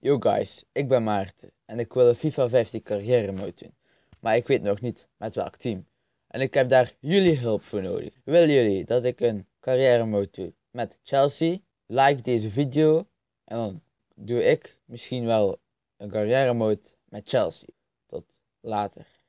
Yo guys, ik ben Maarten en ik wil een FIFA 15 carrière mode doen. Maar ik weet nog niet met welk team. En ik heb daar jullie hulp voor nodig. Willen jullie dat ik een carrière mode doe met Chelsea? Like deze video en dan doe ik misschien wel een carrière mode met Chelsea. Tot later.